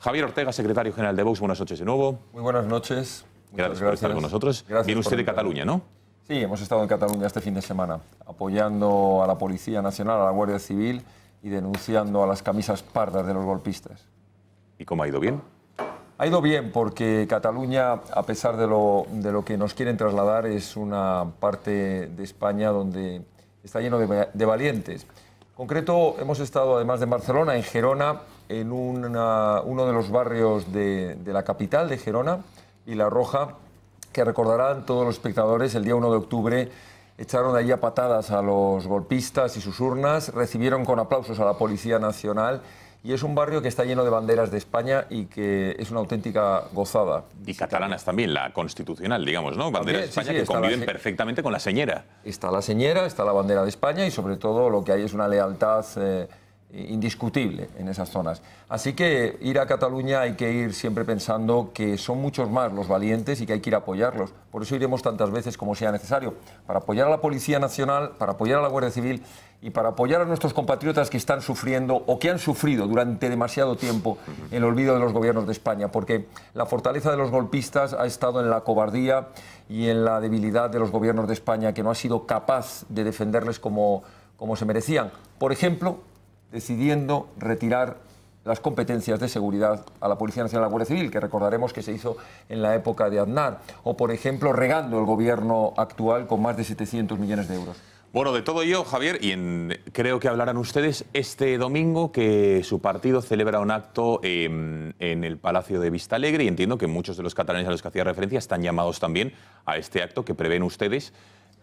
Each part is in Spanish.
Javier Ortega, secretario general de Vox, buenas noches de nuevo. Muy buenas noches. Gracias, gracias, por estar con nosotros. Viene usted de Cataluña, ¿no? Sí, hemos estado en Cataluña este fin de semana, apoyando a la Policía Nacional, a la Guardia Civil y denunciando a las camisas pardas de los golpistas. ¿Y cómo ha ido bien? Ha ido bien porque Cataluña, a pesar de lo, de lo que nos quieren trasladar, es una parte de España donde está lleno de, valientes. En concreto, hemos estado, además de Barcelona, en Gerona, en uno de los barrios de, la capital, de Gerona, y La Roja, que recordarán todos los espectadores, el día 1 de octubre echaron de allí a patadas a los golpistas y sus urnas, recibieron con aplausos a la Policía Nacional y es un barrio que está lleno de banderas de España y que es una auténtica gozada. Y catalanas también, la constitucional, digamos, ¿no? Banderas de España que conviven perfectamente con la señera. Está la señera, está la bandera de España y sobre todo lo que hay es una lealtad... Eh, eh, indiscutible en esas zonas. Así que ir a Cataluña hay que ir siempre pensando que son muchos más los valientes y que hay que ir a apoyarlos. Por eso iremos tantas veces como sea necesario, para apoyar a la Policía Nacional, para apoyar a la Guardia Civil y para apoyar a nuestros compatriotas que están sufriendo o que han sufrido durante demasiado tiempo el olvido de los gobiernos de España, porque la fortaleza de los golpistas ha estado en la cobardía y en la debilidad de los gobiernos de España, que no ha sido capaz de defenderles como, como se merecían. Por ejemplo, decidiendo retirar las competencias de seguridad a la Policía Nacional y a la Guardia Civil, que recordaremos que se hizo en la época de Aznar, o por ejemplo regando el gobierno actual con más de 700 millones de euros. Bueno, de todo ello, Javier, y creo que hablarán ustedes este domingo que su partido celebra un acto en el Palacio de Vista Alegre y entiendo que muchos de los catalanes a los que hacía referencia están llamados también a este acto que prevén ustedes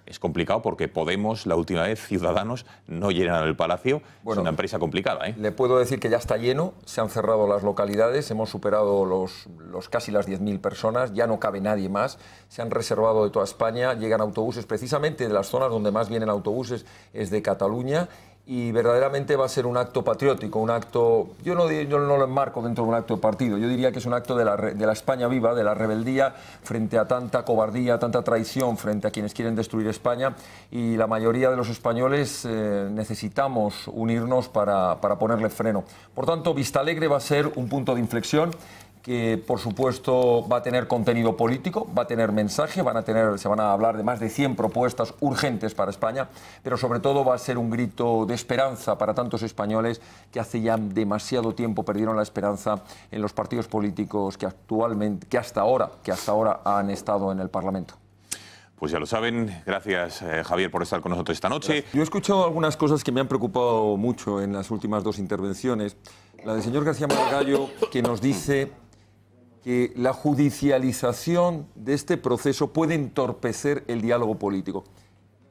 es complicado porque Podemos, la última vez, Ciudadanos, no llenaron el Palacio. es una empresa complicada. ¿eh? Le puedo decir que ya está lleno, se han cerrado las localidades, hemos superado los, casi las 10.000 personas, ya no cabe nadie más, se han reservado de toda España, llegan autobuses, precisamente de las zonas donde más vienen autobuses es de Cataluña y verdaderamente va a ser un acto patriótico, un acto, yo no, yo lo enmarco dentro de un acto de partido, yo diría que es un acto de la, España viva, de la rebeldía frente a tanta cobardía, tanta traición frente a quienes quieren destruir España y la mayoría de los españoles eh, necesitamos unirnos para, para ponerle freno. Por tanto, Vistalegre va a ser un punto de inflexión que por supuesto va a tener contenido político, va a tener mensaje, van a tener, se van a hablar de más de 100 propuestas urgentes para España, pero sobre todo va a ser un grito de esperanza para tantos españoles que hace ya demasiado tiempo perdieron la esperanza en los partidos políticos que actualmente, que hasta ahora, que hasta ahora han estado en el Parlamento. Pues ya lo saben, gracias eh, Javier por estar con nosotros esta noche. Yo he escuchado algunas cosas que me han preocupado mucho en las últimas dos intervenciones. La del señor García Margallo, que nos dice que la judicialización de este proceso puede entorpecer el diálogo político.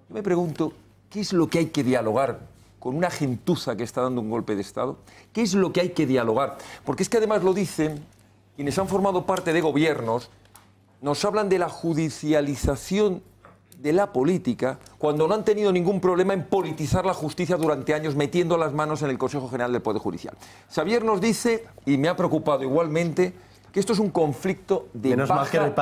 Yo me pregunto, ¿qué es lo que hay que dialogar con una gentuza que está dando un golpe de Estado? ¿Qué es lo que hay que dialogar? Porque es que además lo dicen quienes han formado parte de gobiernos, nos hablan de la judicialización de la política cuando no han tenido ningún problema en politizar la justicia durante años metiendo las manos en el Consejo General del Poder Judicial. Xavier nos dice, y me ha preocupado igualmente, esto es un conflicto de Menos baja...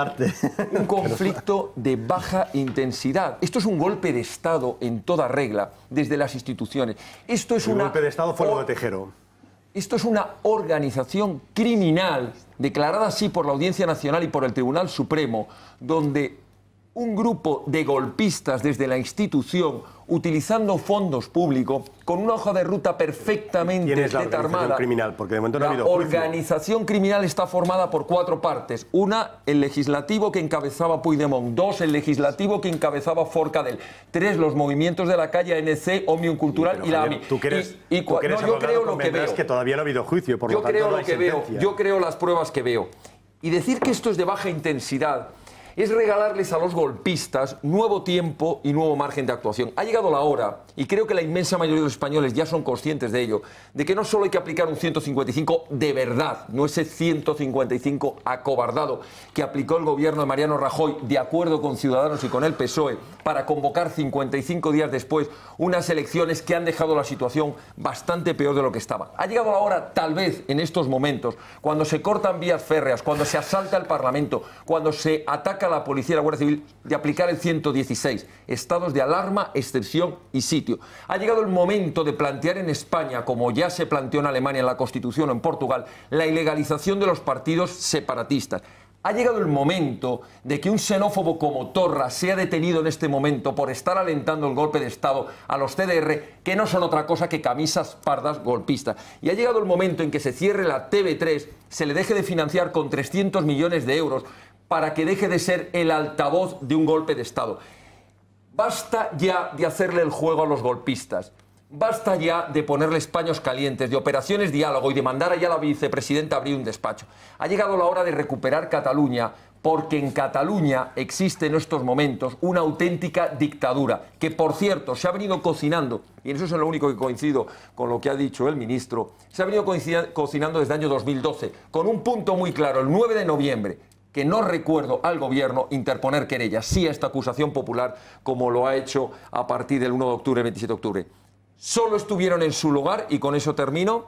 Un conflicto de baja intensidad. Esto es un golpe de Estado en toda regla, desde las instituciones. Esto es un golpe de Estado fuego de Tejero. Esto es una organización criminal, declarada así por la Audiencia Nacional y por el Tribunal Supremo, donde un grupo de golpistas desde la institución utilizando fondos públicos con una hoja de ruta perfectamente ¿Quién la organización criminal? Porque de momento no ha habido organización criminal está formada por cuatro partes. Una, el legislativo que encabezaba Puigdemont. Dos, el legislativo que encabezaba Forcadell. Tres, los movimientos de la calle ANC, Omnium Cultural y, la AMI. Tú crees y, que yo creo lo que veo. todavía no ha habido juicio, por yo lo tanto creo que veo, Yo creo las pruebas que veo. Y decir que esto es de baja intensidad es regalarles a los golpistas nuevo tiempo y nuevo margen de actuación. Ha llegado la hora, y creo que la inmensa mayoría de los españoles ya son conscientes de ello, de que no solo hay que aplicar un 155 de verdad, no ese 155 acobardado que aplicó el gobierno de Mariano Rajoy de acuerdo con Ciudadanos y con el PSOE para convocar 55 días después unas elecciones que han dejado la situación bastante peor de lo que estaba. Ha llegado la hora, tal vez, en estos momentos, cuando se cortan vías férreas, cuando se asalta el Parlamento, cuando se ataca a la policía y la Guardia Civil de aplicar el 116, estados de alarma, excepción y sitio. Ha llegado el momento de plantear en España, como ya se planteó en Alemania en la Constitución o en Portugal, la ilegalización de los partidos separatistas. Ha llegado el momento de que un xenófobo como Torra sea detenido en este momento por estar alentando el golpe de Estado a los CDR, que no son otra cosa que camisas pardas golpistas. Y ha llegado el momento en que se cierre la TV3, se le deje de financiar con 300 millones de euros para que deje de ser el altavoz de un golpe de Estado. Basta ya de hacerle el juego a los golpistas. Basta ya de ponerles paños calientes, de operaciones diálogo y de mandar allá a la vicepresidenta a abrir un despacho. Ha llegado la hora de recuperar Cataluña porque en Cataluña existe en estos momentos una auténtica dictadura que, por cierto, se ha venido cocinando, y en eso es lo único que coincido con lo que ha dicho el ministro, se ha venido cocinando desde el año 2012, con un punto muy claro, el 9 de noviembre, que no recuerdo al gobierno interponer querellas, sí a esta acusación popular, como lo ha hecho a partir del 1 de octubre, 27 de octubre solo estuvieron en su lugar, y con eso termino,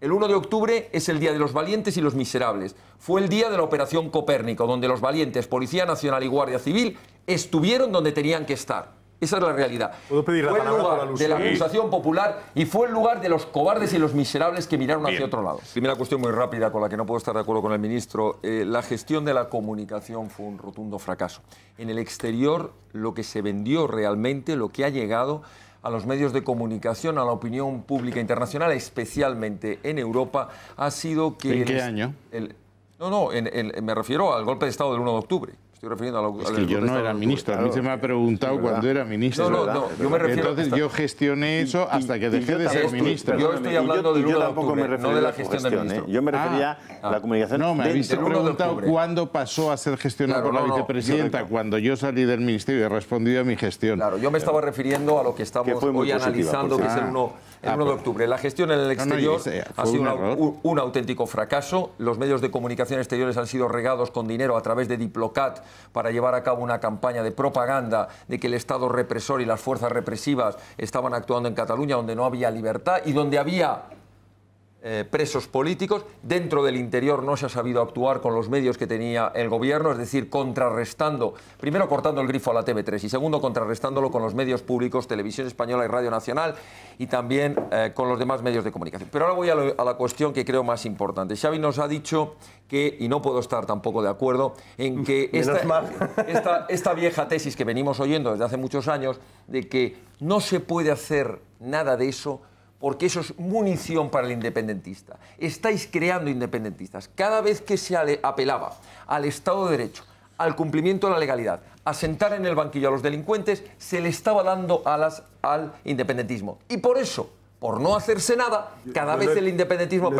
el 1 de octubre es el Día de los Valientes y los Miserables. Fue el día de la Operación Copérnico, donde los valientes, Policía Nacional y Guardia Civil, estuvieron donde tenían que estar. Esa es la realidad. ¿Puedo pedir la fue lugar de la acusación popular y fue el lugar de los cobardes y los miserables que miraron hacia otro lado. Primera cuestión muy rápida con la que no puedo estar de acuerdo con el ministro. Eh, la gestión de la comunicación fue un rotundo fracaso. En el exterior, lo que se vendió realmente, lo que ha llegado a los medios de comunicación, a la opinión pública internacional, especialmente en Europa, ha sido que... ¿En qué año? no, no, me refiero al golpe de Estado del 1 de octubre. Estoy refiriendo a lo es que yo no era ministro, a mí se me ha preguntado cuando era ministro. No, no, yo me refiero Entonces yo gestioné eso hasta que dejé de ser ministro. Yo estoy hablando de octubre, no de la gestión, de ¿eh? ministro. Yo me ah, refería a ah. la comunicación. No, me habéis preguntado cuándo pasó a ser gestionado por la vicepresidenta, cuando yo salí del ministerio y he respondido a mi gestión. Claro, yo me estaba refiriendo a lo que estamos hoy analizando, que es el 1 ah, de pues, octubre. La gestión en el exterior ha sido un, auténtico fracaso. Los medios de comunicación exteriores han sido regados con dinero a través de Diplocat para llevar a cabo una campaña de propaganda de que el Estado represor y las fuerzas represivas estaban actuando en Cataluña, donde no había libertad y donde había eh, presos políticos. Dentro del interior no se ha sabido actuar con los medios que tenía el gobierno, es decir, contrarrestando, primero cortando el grifo a la TV3 y segundo contrarrestándolo con los medios públicos, Televisión Española y Radio Nacional y también eh, con los demás medios de comunicación. Pero ahora voy a, la cuestión que creo más importante. Xavi nos ha dicho que, y no puedo estar tampoco de acuerdo, en que esta vieja tesis que venimos oyendo desde hace muchos años de que no se puede hacer nada de eso porque eso es munición para el independentista. Estáis creando independentistas. Cada vez que se apelaba al Estado de Derecho, al cumplimiento de la legalidad, a sentar en el banquillo a los delincuentes, se le estaba dando alas al independentismo. Y por eso, por no hacerse nada, cada vez el independentismo,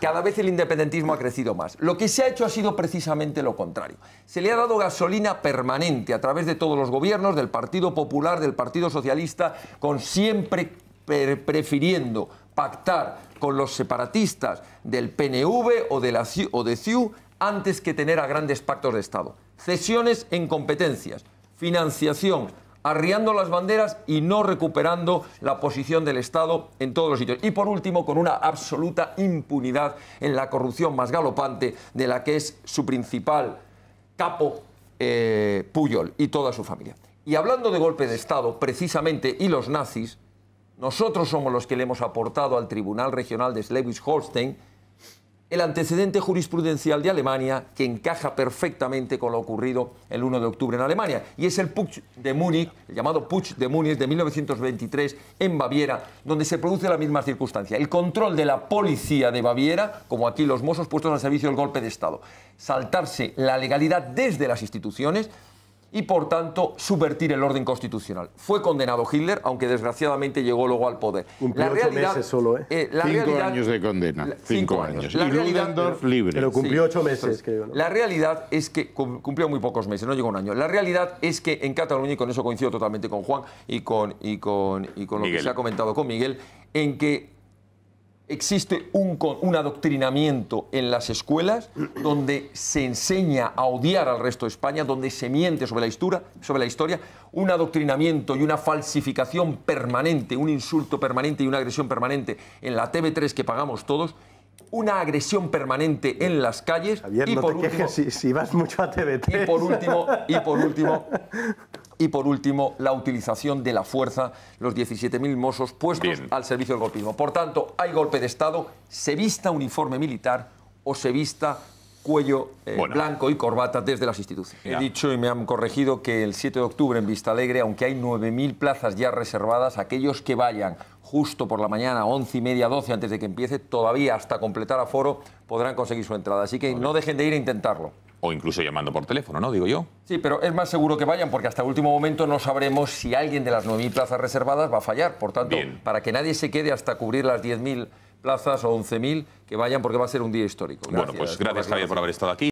cada vez el independentismo ha crecido más. Lo que se ha hecho ha sido precisamente lo contrario. Se le ha dado gasolina permanente a través de todos los gobiernos del Partido Popular, del Partido Socialista, con siempre prefiriendo pactar con los separatistas del PNV o de, la, o de CIU antes que tener a grandes pactos de Estado. Cesiones en competencias, financiación, arriando las banderas y no recuperando la posición del Estado en todos los sitios. Y por último, con una absoluta impunidad en la corrupción más galopante de la que es su principal capo eh, Puyol y toda su familia. Y hablando de golpe de Estado, precisamente, y los nazis, nosotros somos los que le hemos aportado al Tribunal Regional de Schleswig-Holstein el antecedente jurisprudencial de Alemania que encaja perfectamente con lo ocurrido el 1 de octubre en Alemania. Y es el Putsch de Múnich, el llamado Putsch de Múnich de 1923 en Baviera, donde se produce la misma circunstancia. El control de la policía de Baviera, como aquí los mozos puestos al servicio del golpe de Estado. Saltarse la legalidad desde las instituciones y por tanto subvertir el orden constitucional. Fue condenado Hitler, aunque desgraciadamente llegó luego al poder. Cumplió ocho meses solo, ¿eh? eh cinco años de condena. cinco, años. La y Ludendorff libre. Pero cumplió ocho meses, La realidad es que cumplió muy pocos meses, no llegó un año. La realidad es que en Cataluña, y con eso coincido totalmente con Juan y con, y con, y con lo que se ha comentado con Miguel, en que existe un, adoctrinamiento en las escuelas donde se enseña a odiar al resto de España, donde se miente sobre la, historia, sobre la historia, un adoctrinamiento y una falsificación permanente, un insulto permanente y una agresión permanente en la TV3 que pagamos todos una agresión permanente en las calles. y por último, si, vas mucho a tv Y por último, y por último, la utilización de la fuerza, los 17.000 mozos puestos al servicio del golpismo. Por tanto, hay golpe de Estado, se vista uniforme militar o se vista cuello eh, blanco y corbata desde las instituciones. He dicho y me han corregido que el 7 de octubre en Vista Alegre, aunque hay 9.000 plazas ya reservadas, aquellos que vayan justo por la mañana, 11 y media, 12, antes de que empiece, todavía hasta completar aforo, podrán conseguir su entrada. Así que no dejen de ir a intentarlo o incluso llamando por teléfono, ¿no? Digo yo. Sí, pero es más seguro que vayan porque hasta el último momento no sabremos si alguien de las 9.000 plazas reservadas va a fallar. Por tanto, para que nadie se quede hasta cubrir las 10.000 plazas o 11.000 que vayan porque va a ser un día histórico. Bueno, pues gracias Javier por haber estado aquí.